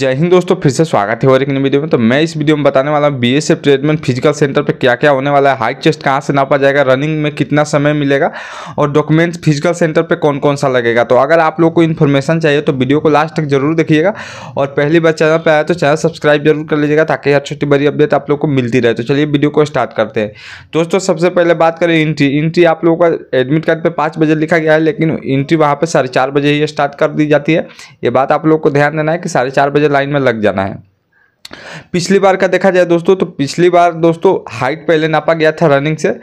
जय हिंद दोस्तों फिर से स्वागत है और एक नई वीडियो में तो मैं इस वीडियो में बताने वाला हूँ B S F treatment physical centre पे क्या क्या होने वाला है हाइट चेस्ट कहाँ से नापा जाएगा रनिंग में कितना समय मिलेगा और डॉक्यूमेंट्स फिजिकल सेंटर पे कौन कौन सा लगेगा तो अगर आप लोग को इन्फॉर्मेशन चाहिए तो वीडियो को लास्ट तक जरूर देखिएगा और पहली बार चैनल पर आया तो चैनल सब्सक्राइब जरूर कर लीजिएगा ताकि हर छोटी बड़ी अपडेट आप लोग को मिलती रहे तो चलिए वीडियो को स्टार्ट करते हैं दोस्तों सबसे पहले बात करें इंट्री इंट्री आप लोगों का एडमिट कार्ड पर पाँच बजे लिखा गया है लेकिन इंट्री वहाँ पर साढ़े बजे ही स्टार्ट कर दी जाती है ये बात आप लोग को ध्यान देना है कि साढ़े बजे बजे लाइन में लग जाना है पिछली बार का देखा जाए दोस्तों तो पिछली बार दोस्तों हाइट पहले नापा गया था रनिंग से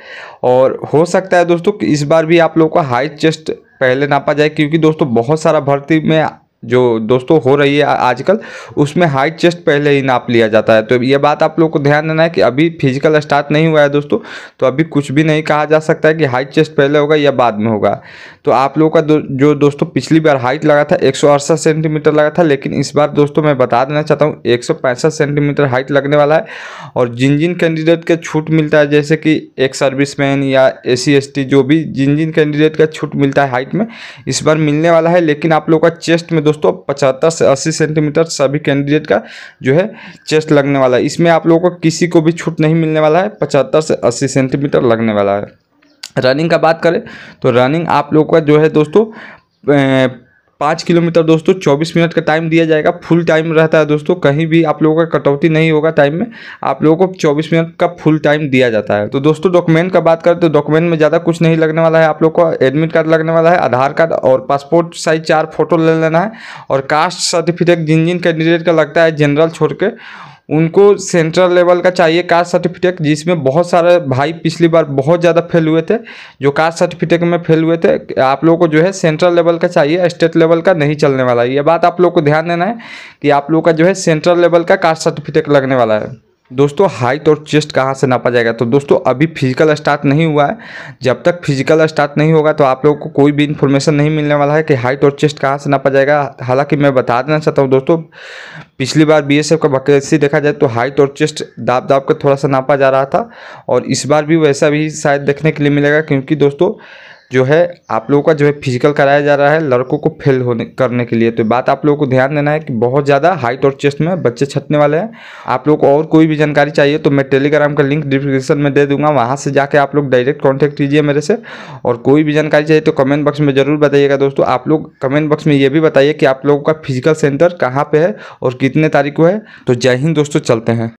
और हो सकता है दोस्तों कि इस बार भी आप लोगों को हाइट चेस्ट पहले नापा जाए क्योंकि दोस्तों बहुत सारा भर्ती में जो दोस्तों हो रही है आजकल उसमें हाइट चेस्ट पहले ही नाप लिया जाता है तो ये बात आप लोग को ध्यान देना है कि अभी फिजिकल स्टार्ट नहीं हुआ है दोस्तों तो अभी कुछ भी नहीं कहा जा सकता है कि हाइट चेस्ट पहले होगा या बाद में होगा तो आप लोगों का दो, जो दोस्तों पिछली बार हाइट लगा था एक सेंटीमीटर लगा था लेकिन इस बार दोस्तों मैं बता देना चाहता हूँ एक सेंटीमीटर हाइट लगने वाला है और जिन जिन कैंडिडेट का छूट मिलता है जैसे कि एक सर्विस या ए सी जो भी जिन जिन कैंडिडेट का छूट मिलता है हाइट में इस बार मिलने वाला है लेकिन आप लोग का चेस्ट में दोस्तों पचहत्तर से अस्सी सेंटीमीटर सभी कैंडिडेट का जो है चेस्ट लगने वाला है इसमें आप लोगों को किसी को भी छूट नहीं मिलने वाला है पचहत्तर से अस्सी सेंटीमीटर लगने वाला है रनिंग का बात करें तो रनिंग आप लोगों का जो है दोस्तों पाँच किलोमीटर दोस्तों चौबीस मिनट का टाइम दिया जाएगा फुल टाइम रहता है दोस्तों कहीं भी आप लोगों का कटौती नहीं होगा टाइम में आप लोगों को चौबीस मिनट का फुल टाइम दिया जाता है तो दोस्तों डॉक्यूमेंट का बात करें तो डॉक्यूमेंट में ज़्यादा कुछ नहीं लगने वाला है आप लोग को एडमिट कार्ड लगने वाला है आधार कार्ड और पासपोर्ट साइज चार फोटो ले लेना है और कास्ट सर्टिफिकेट जिन जिन कैंडिडेट का लगता है जनरल छोड़ के उनको सेंट्रल लेवल का चाहिए कास्ट सर्टिफिकेट जिसमें बहुत सारे भाई पिछली बार बहुत ज़्यादा फेल हुए थे जो कास्ट सर्टिफिकेट में फेल हुए थे आप लोगों को जो है सेंट्रल लेवल का चाहिए स्टेट लेवल का नहीं चलने वाला है ये बात आप लोग को ध्यान देना है कि आप लोग का जो है सेंट्रल लेवल का कास्ट सर्टिफिकेट लगने वाला है दोस्तों हाइट और चेस्ट कहाँ से नापा जाएगा तो दोस्तों अभी फिजिकल स्टार्ट नहीं हुआ है जब तक फिजिकल स्टार्ट नहीं होगा तो आप लोगों को कोई भी इन्फॉर्मेशन नहीं मिलने वाला है कि हाइट और चेस्ट कहाँ से नापा जाएगा हालांकि मैं बता देना चाहता हूँ दोस्तों पिछली बार बीएसएफ का वैकेंसी देखा जाए तो हाइट और चेस्ट दाब दाब कर थोड़ा सा नापा जा रहा था और इस बार भी वैसा भी शायद देखने के लिए मिलेगा क्योंकि दोस्तों जो है आप लोगों का जो है फिजिकल कराया जा रहा है लड़कों को फेल होने करने के लिए तो बात आप लोगों को ध्यान देना है कि बहुत ज़्यादा हाइट और चेस्ट में बच्चे छटने वाले हैं आप लोग को और कोई भी जानकारी चाहिए तो मैं टेलीग्राम का लिंक डिस्क्रिप्शन में दे दूंगा वहाँ से जाके आप लोग डायरेक्ट कॉन्टैक्ट कीजिए मेरे से और कोई भी जानकारी चाहिए तो कमेंट बॉक्स में ज़रूर बताइएगा दोस्तों आप लोग कमेंट बॉक्स में ये भी बताइए कि आप लोगों का फिजिकल सेंटर कहाँ पर है और कितने तारीख को है तो जय हिंद दोस्तों चलते हैं